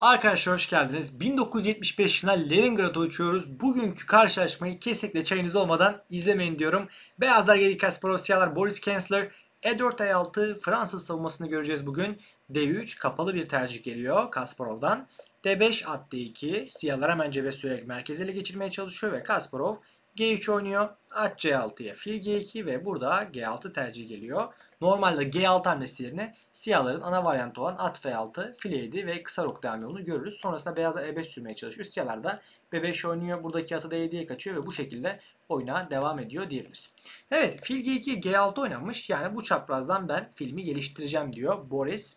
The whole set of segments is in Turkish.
Arkadaşlar hoş geldiniz. 1975 yılına Leningrad'a uçuyoruz. Bugünkü karşılaşmayı kesinlikle çayınız olmadan izlemeyin diyorum. Beyazlar geri Kasparovsiyalar Boris Kensler E4 E6 Fransız savunmasını göreceğiz bugün. D3 kapalı bir tercih geliyor Kasparov'dan. D5 at D2 siyahlar hemen cebe sürekli merkeze geçirmeye çalışıyor ve Kasparov G3 oynuyor. At C6'ya fil G2 ve burada G6 tercih geliyor. Normalde G6 hamlesi yerine siyahların ana varyantı olan at F6, fil E7 ve kısa rok devam yolunu görürüz. Sonrasında beyazlar E5 sürmeye çalışıyor. Siyahlar da B5 oynuyor. Buradaki atı da E7'ye kaçıyor ve bu şekilde oyuna devam ediyor diyebiliriz. Evet fil G2 G6 oynamış Yani bu çaprazdan ben filmi geliştireceğim diyor Boris.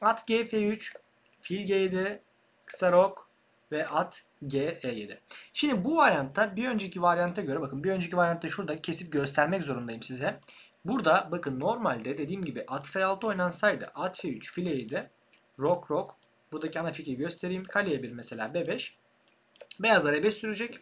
At G F3, fil G7, kısa rok ve at G, 7 e, Şimdi bu varyantta bir önceki varyanta göre bakın bir önceki varyantta şurada kesip göstermek zorundayım size. Burada bakın normalde dediğim gibi at F6 oynansaydı at F3 file 7 rock. rok buradaki ana fikri göstereyim. Kaleye 1 mesela B5 beyazlar E5 sürecek.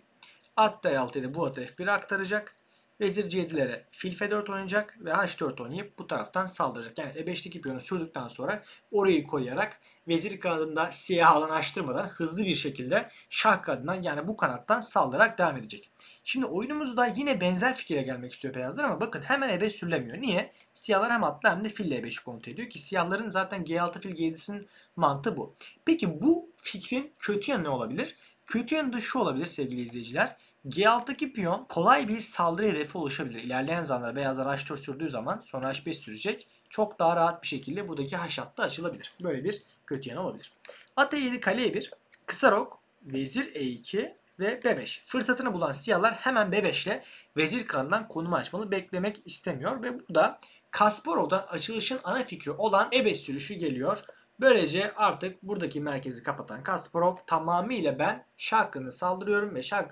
At D6 ile bu at F1'e aktaracak. Vezir C7'lere fil F4 oynayacak ve H4 oynayıp bu taraftan saldıracak. Yani E5'teki piyonu sürdükten sonra orayı koruyarak vezir kanadında siyah alan açtırmadan hızlı bir şekilde şah kanadından yani bu kanattan saldırarak devam edecek. Şimdi oyunumuzda yine benzer fikire gelmek istiyor beyazlar ama bakın hemen E5 sürülemiyor. Niye? Siyahlar hem atlı hem de fille E5'i kontrol ediyor ki siyahların zaten G6 fil G7'sinin mantığı bu. Peki bu fikrin kötü yanı ne olabilir? Kötü yanı da şu olabilir sevgili izleyiciler G6'daki piyon kolay bir saldırı hedefi oluşabilir. İlerleyen zamanlarda beyazlar H4 sürdüğü zaman sonra H5 sürecek. Çok daha rahat bir şekilde buradaki H hattı açılabilir. Böyle bir kötü yan olabilir. At E7 kale E1. Kısa rok. Vezir E2 ve B5. Fırsatını bulan siyahlar hemen B5 ile vezir kanından konumu açmalı. Beklemek istemiyor ve burada Kasparov'dan açılışın ana fikri olan E5 sürüşü geliyor. Böylece artık buradaki merkezi kapatan Kasparov tamamıyla ben şah saldırıyorum ve şah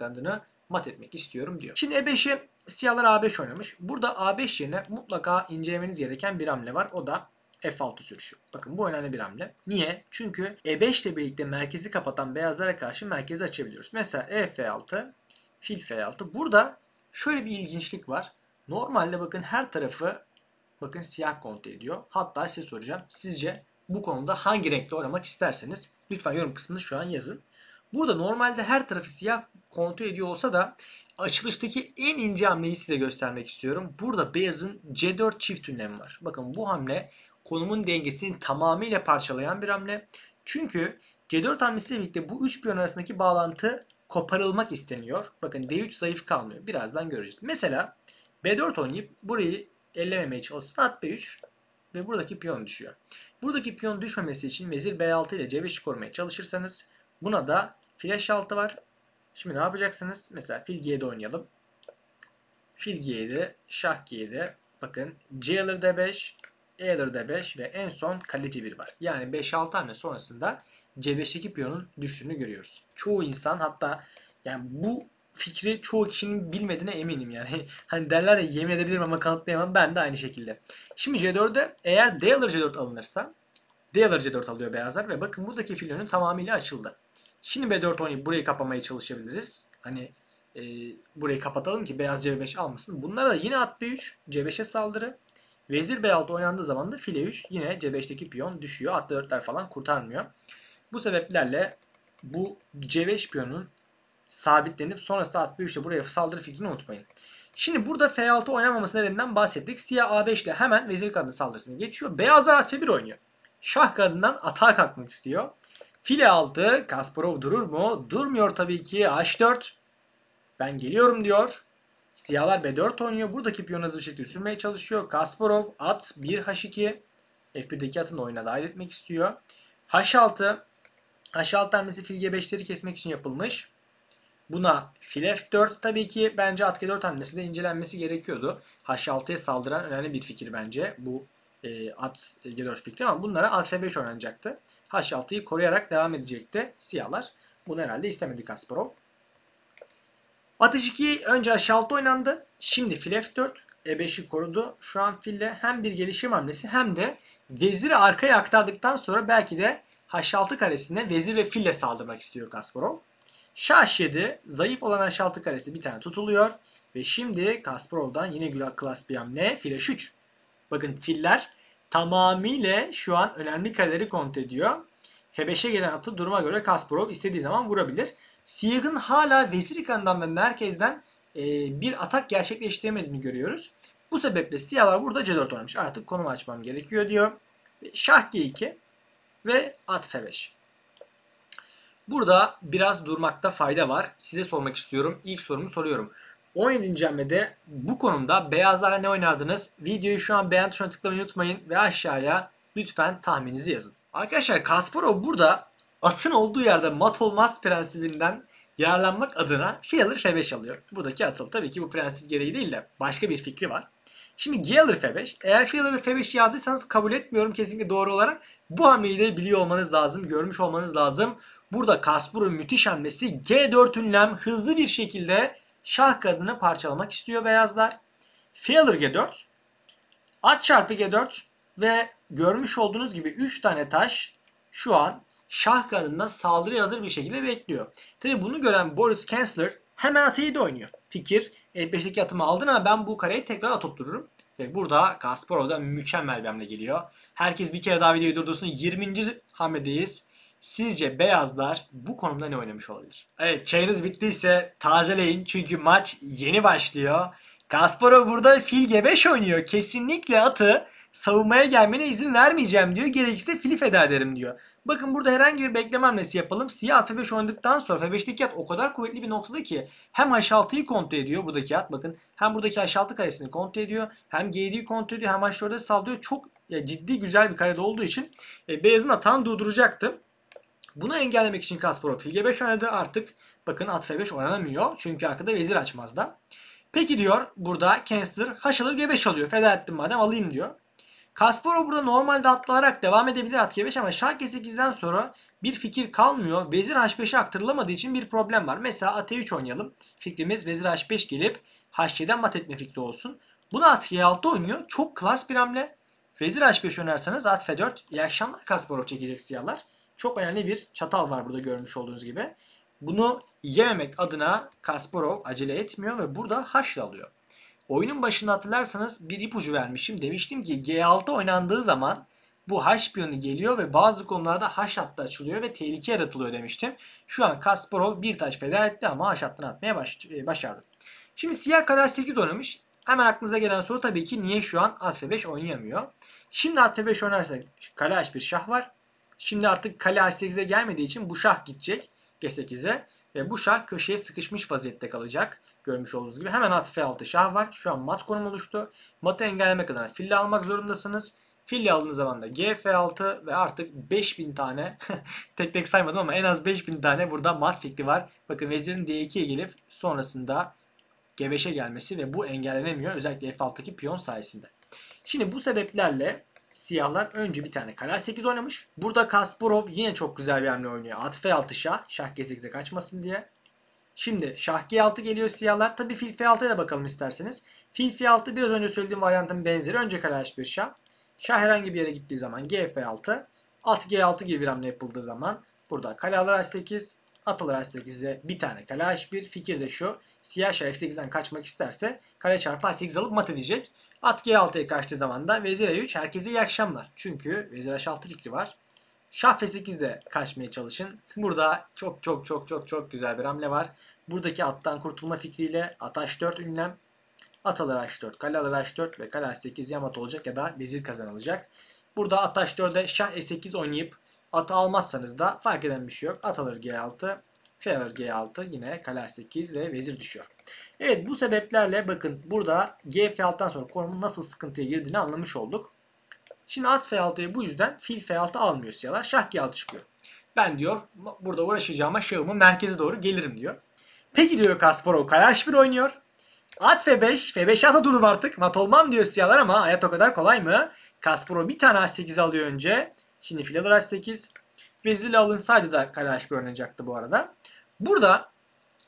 mat etmek istiyorum diyor. Şimdi E5'i siyahlar A5 oynamış. Burada A5 yerine mutlaka incelemeniz gereken bir hamle var. O da F6 sürüşü. Bakın bu önemli bir hamle. Niye? Çünkü E5 ile birlikte merkezi kapatan beyazlara karşı merkezi açabiliyoruz. Mesela EF6, fil F6. Burada şöyle bir ilginçlik var. Normalde bakın her tarafı bakın siyah kontrol ediyor. Hatta size soracağım. Sizce bu konuda hangi renkte oynamak isterseniz lütfen yorum kısmında şu an yazın. Burada normalde her tarafı siyah kontrol ediyor olsa da açılıştaki en ince hamleyi size göstermek istiyorum. Burada beyazın C4 çift ünlem var. Bakın bu hamle konumun dengesini tamamıyla parçalayan bir hamle. Çünkü C4 hamlesiyle birlikte bu üç piyon arasındaki bağlantı koparılmak isteniyor. Bakın D3 zayıf kalmıyor. Birazdan göreceğiz. Mesela B4 oynayıp burayı ellememeye çalışsın. At B3 ve buradaki piyon düşüyor. Buradaki piyon düşmemesi için vezir B6 ile C5'i korumaya çalışırsanız buna da flash 6 var. Şimdi ne yapacaksınız? Mesela fil G7 oynayalım. Fil G7, şah G7. Bakın C alır D5, E alır D5 ve en son kale C1 var. Yani 5-6 hamle sonrasında C5'teki piyonun düştüğünü görüyoruz. Çoğu insan hatta yani bu fikri çoğu kişinin bilmediğine eminim yani. Hani derler ya yemin edebilirim ama kanıtlayamam ben de aynı şekilde. Şimdi C4'e eğer D alır C4 alınırsa D alır C4 alıyor beyazlar ve bakın buradaki filonun tamamıyla açıldı. Şimdi B4 oynayıp burayı kapamaya çalışabiliriz. Hani e, burayı kapatalım ki beyaz C5 almasın. Bunlara da yine at B3, C5'e saldırı. Vezir B6 oynandığı zaman da file 3 yine C5'teki piyon düşüyor. At 4'ler falan kurtarmıyor. Bu sebeplerle bu C5 piyonun sabitlenip sonrasında at B3 buraya saldırı fikrini unutmayın. Şimdi burada F6 oynamaması nedeninden bahsettik. Siyah A5 ile hemen vezir kadının saldırısını geçiyor. Beyazlar at F1 oynuyor. Şah kadından atağa kalkmak istiyor. File 6 Kasparov durur mu? Durmuyor tabii ki. H4 ben geliyorum diyor. Siyahlar B4 oynuyor. Buradaki piyon hızlı bir şekilde sürmeye çalışıyor. Kasparov at 1 H2 F1'deki atını oyuna dahil etmek istiyor. H6 H6 hamlesi fil G5'leri kesmek için yapılmış. Buna fil F4 tabii ki bence at G4 hamlesi de incelenmesi gerekiyordu. H6'ya saldıran önemli bir fikir bence bu e, at e, fikri ama bunlara AS5 oynanacaktı. H6'yı koruyarak devam edecekti siyahlar. Bunu herhalde istemedi Kasparov. At 2 önce H6 oynandı. Şimdi fil F4. E5'i korudu. Şu an fille hem bir gelişim hamlesi hem de veziri arkaya aktardıktan sonra belki de H6 karesine vezir ve fille saldırmak istiyor Kasparov. Şah 7 zayıf olan H6 karesi bir tane tutuluyor. Ve şimdi Kasparov'dan yine güla klas bir hamle file 3. Bakın filler tamamıyla şu an önemli kaleleri kontrol ediyor. F5'e gelen atı duruma göre Kasparov istediği zaman vurabilir. Siyah'ın hala vezir kanından ve merkezden e, bir atak gerçekleştiremediğini görüyoruz. Bu sebeple siyahlar burada C4 oynamış. Artık konum açmam gerekiyor diyor. Şah G2 ve at F5. Burada biraz durmakta fayda var. Size sormak istiyorum. İlk sorumu soruyorum. 17. hamlede bu konumda beyazlarla ne oynardınız? Videoyu şu an beğen tuşuna tıklamayı unutmayın ve aşağıya lütfen tahmininizi yazın. Arkadaşlar Kasparov burada atın olduğu yerde mat olmaz prensibinden yararlanmak adına fil alır F5 alıyor. Buradaki atıl tabii ki bu prensip gereği değil de başka bir fikri var. Şimdi G alır F5. Eğer fil alır F5 yazdıysanız kabul etmiyorum kesinlikle doğru olarak. Bu hamleyi de biliyor olmanız lazım, görmüş olmanız lazım. Burada Kasparov müthiş hamlesi G4 ünlem hızlı bir şekilde Şah kadını parçalamak istiyor beyazlar. Fealır G4. At çarpı G4 ve görmüş olduğunuz gibi 3 tane taş şu an şah kadınına saldırı hazır bir şekilde bekliyor. Tabi bunu gören Boris Kansler hemen atayı da oynuyor. Fikir F5'teki atımı aldın ama ben bu kareyi tekrar atottururum. Ve burada Gasparov'da mükemmel bir hamle geliyor. Herkes bir kere daha videoyu durdursun. 20. hamledeyiz. Sizce beyazlar bu konumda ne oynamış olabilir? Evet çayınız bittiyse tazeleyin çünkü maç yeni başlıyor. Kasparov burada fil G5 oynuyor. Kesinlikle atı savunmaya gelmene izin vermeyeceğim diyor. Gerekirse fili feda ederim diyor. Bakın burada herhangi bir bekleme hamlesi yapalım. Siyah atı 5 oynadıktan sonra F5'teki at o kadar kuvvetli bir noktada ki hem H6'yı kontrol ediyor buradaki at bakın. Hem buradaki H6 karesini kontrol ediyor. Hem G7'yi kontrol ediyor. Hem H4'e sallıyor. Çok ya, ciddi güzel bir karede olduğu için e, Beyaz'ın atan durduracaktım. Bunu engellemek için Kasparov fil 5 oynadı. Artık bakın at F5 oynanamıyor. Çünkü arkada vezir açmaz da. Peki diyor burada Kensler H alır G5 alıyor. Feda ettim madem alayım diyor. Kasparov burada normalde atlayarak devam edebilir at G5 ama şah G8'den sonra bir fikir kalmıyor. Vezir H5'e aktarılamadığı için bir problem var. Mesela at E3 oynayalım. Fikrimiz vezir H5 gelip H7'den mat etme fikri olsun. Bunu at G6 oynuyor. Çok klas bir hamle. Vezir H5 önerseniz at F4. İyi akşamlar Kasparov çekecek siyahlar çok önemli bir çatal var burada görmüş olduğunuz gibi. Bunu yememek adına Kasparov acele etmiyor ve burada haşla alıyor. Oyunun başında hatırlarsanız bir ipucu vermişim. Demiştim ki G6 oynandığı zaman bu H piyonu geliyor ve bazı konularda haş hattı açılıyor ve tehlike yaratılıyor demiştim. Şu an Kasparov bir taş feda etti ama H hattını atmaya baş, e, başardı. Şimdi siyah karar 8 oynamış. Hemen aklınıza gelen soru tabii ki niye şu an at 5 oynayamıyor? Şimdi at 5 oynarsa kale H1 şah var. Şimdi artık kale h8'e gelmediği için bu şah gidecek g8'e. Ve bu şah köşeye sıkışmış vaziyette kalacak. Görmüş olduğunuz gibi hemen at f6 şah var. Şu an mat konum oluştu. Matı engellemek adına fili almak zorundasınız. Fili aldığınız zaman da GF6 ve artık 5000 tane tek tek saymadım ama en az 5000 tane burada mat fikri var. Bakın vezirin D2'ye gelip sonrasında G5'e gelmesi ve bu engellenemiyor özellikle f 6taki piyon sayesinde. Şimdi bu sebeplerle Siyahlar önce bir tane kale 8 oynamış. Burada Kasparov yine çok güzel bir hamle oynuyor. At F6 şah. Şah G8'e kaçmasın diye. Şimdi şah G6 geliyor siyahlar. Tabi fil F6'ya da bakalım isterseniz. Fil F6 biraz önce söylediğim varyantın benzeri. Önce kale H1 şah. Şah herhangi bir yere gittiği zaman G F6. At G6 gibi bir hamle yapıldığı zaman burada kale alır H8. Atılır H8'e bir tane kale H1. Fikir de şu. Siyah şah F8'den kaçmak isterse kale çarpı H8 alıp mat edecek. At G6'ya kaçtığı zaman da vezir E3 herkese iyi akşamlar. Çünkü vezir H6 fikri var. Şah F8'de kaçmaya çalışın. Burada çok çok çok çok çok güzel bir hamle var. Buradaki attan kurtulma fikriyle at H4 ünlem. At alır H4, kale alır H4 ve kale H8 yamat olacak ya da vezir kazanılacak. Burada at H4'e şah E8 oynayıp At almazsanız da fark eden bir şey yok. At alır G6. F alır G6. Yine kale 8 ve vezir düşüyor. Evet bu sebeplerle bakın burada G F6'dan sonra konumun nasıl sıkıntıya girdiğini anlamış olduk. Şimdi at F6'yı bu yüzden fil F6 almıyor siyalar. Şah G6 çıkıyor. Ben diyor burada uğraşacağıma şahımın merkeze doğru gelirim diyor. Peki diyor Kasparov kale H1 oynuyor. At F5. F5 ata durdum artık. Mat olmam diyor siyalar ama hayat o kadar kolay mı? Kasparov bir tane H8 alıyor önce. Şimdi file dolaş 8 ve zile alınsaydı da kare H1 oynanacaktı bu arada. Burada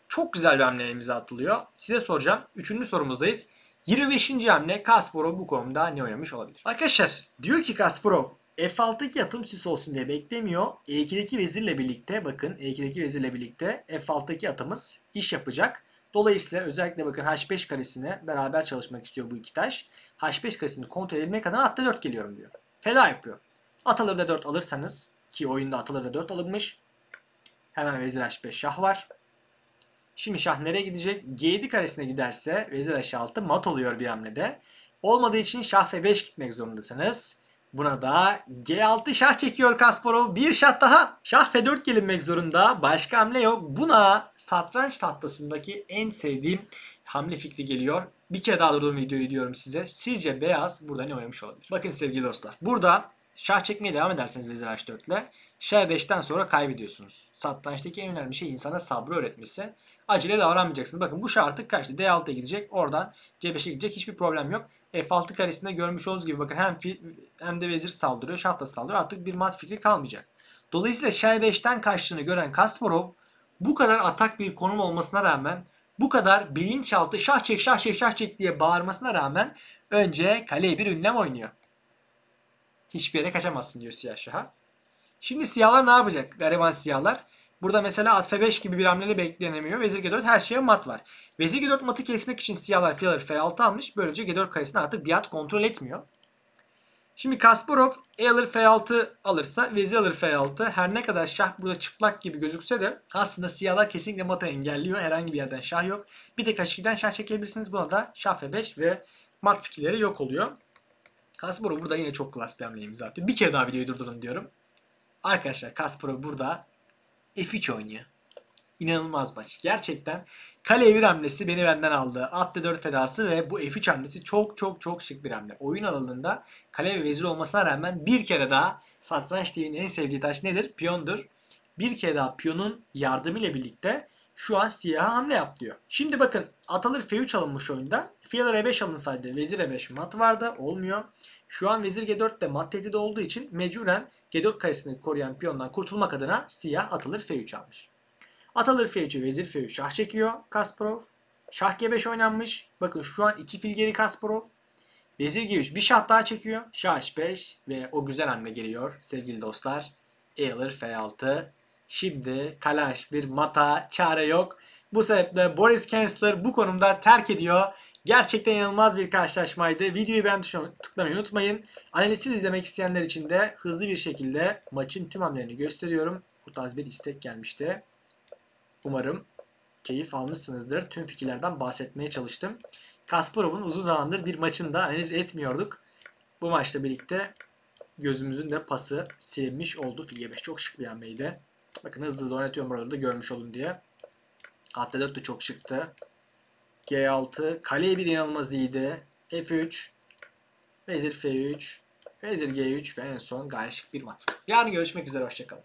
çok güzel bir hamle imza atılıyor. Size soracağım. Üçüncü sorumuzdayız. 25. hamle Kasparov bu konuda ne oynamış olabilir? Arkadaşlar diyor ki Kasparov F6'daki yatım sis olsun diye beklemiyor. E2'deki vezirle birlikte bakın E2'deki vezirle birlikte F6'daki atımız iş yapacak. Dolayısıyla özellikle bakın H5 karesine beraber çalışmak istiyor bu iki taş. H5 karesini kontrol edilmek kadar atta 4 geliyorum diyor. Feda yapıyor. At alır da 4 alırsanız ki oyunda at alır da 4 alınmış. Hemen vezir h5 şah var. Şimdi şah nereye gidecek? G7 karesine giderse vezir h6 mat oluyor bir hamlede. Olmadığı için şah f5 gitmek zorundasınız. Buna da G6 şah çekiyor Kasparov. Bir şah daha. Şah F4 gelinmek zorunda. Başka hamle yok. Buna satranç tahtasındaki en sevdiğim hamle fikri geliyor. Bir kere daha durdum videoyu diyorum size. Sizce beyaz burada ne oynamış olabilir? Bakın sevgili dostlar. Burada Şah çekmeye devam ederseniz vezir h4 ile şah 5'ten sonra kaybediyorsunuz. Satrançtaki en önemli şey insana sabrı öğretmesi. Acele davranmayacaksınız. Bakın bu şah artık kaçtı. D6'ya gidecek. Oradan C5'e gidecek. Hiçbir problem yok. F6 karesinde görmüş olduğunuz gibi bakın hem fil, hem de vezir saldırıyor. Şah da saldırıyor. Artık bir mat fikri kalmayacak. Dolayısıyla şah 5'ten kaçtığını gören Kasparov bu kadar atak bir konum olmasına rağmen bu kadar bilinçaltı şah çek şah çek şah çek diye bağırmasına rağmen önce kaleye bir ünlem oynuyor. Hiçbir yere kaçamazsın diyor siyah şaha. Şimdi siyahlar ne yapacak? Gariban siyahlar. Burada mesela at f5 gibi bir hamlele beklenemiyor. Vezir g4 her şeye mat var. Vezir g4 matı kesmek için siyahlar fiyaları f6 almış. Böylece g4 karesini artık bir biat kontrol etmiyor. Şimdi Kasparov e alır f6 alırsa vezir alır f6. Her ne kadar şah burada çıplak gibi gözükse de aslında siyahlar kesinlikle mata engelliyor. Herhangi bir yerden şah yok. Bir tek h şah çekebilirsiniz. Buna da şah f5 ve mat fikirleri yok oluyor. Kasparov burada yine çok klas bir hamle imza attı. Bir kere daha videoyu durdurun diyorum. Arkadaşlar Kasparov burada F3 oynuyor. İnanılmaz maç. Gerçekten kale bir hamlesi beni benden aldı. Atta 4 fedası ve bu F3 hamlesi çok çok çok şık bir hamle. Oyun alanında kale ve vezir olmasına rağmen bir kere daha Satranç TV'nin en sevdiği taş nedir? Piyondur. Bir kere daha piyonun yardımıyla birlikte şu an siyaha hamle yap diyor. Şimdi bakın ataları F3 alınmış oyunda. Fiyatlar E5 alınsaydı vezir E5 mat vardı. Olmuyor. Şu an vezir G4'te mat tehdidi olduğu için mecburen G4 karesini koruyan piyondan kurtulmak adına siyah atılır F3 almış. Atılır F3'ü vezir F3 şah çekiyor Kasparov. Şah G5 oynanmış. Bakın şu an iki fil geri Kasparov. Vezir G3 bir şah daha çekiyor. Şah H5 ve o güzel hamle geliyor sevgili dostlar. E alır F6 Şimdi kalaş bir mata çare yok. Bu sebeple Boris Kensler bu konumda terk ediyor. Gerçekten inanılmaz bir karşılaşmaydı. Videoyu ben tıklamayı unutmayın. Analizsiz izlemek isteyenler için de hızlı bir şekilde maçın tüm hamlerini gösteriyorum. Bu tarz bir istek gelmişti. Umarım keyif almışsınızdır. Tüm fikirlerden bahsetmeye çalıştım. Kasparov'un uzun zamandır bir maçında analiz etmiyorduk. Bu maçla birlikte gözümüzün de pası silinmiş oldu. Filye 5 çok şık bir hamleydi. Bakın hızlı hızlı oynatıyorum buraları da görmüş olun diye. At 4 de çok çıktı. G6. Kale 1 inanılmaz iyiydi. F3. Vezir F3. Vezir G3 ve en son gayet şık bir mat. Yarın görüşmek üzere. Hoşçakalın.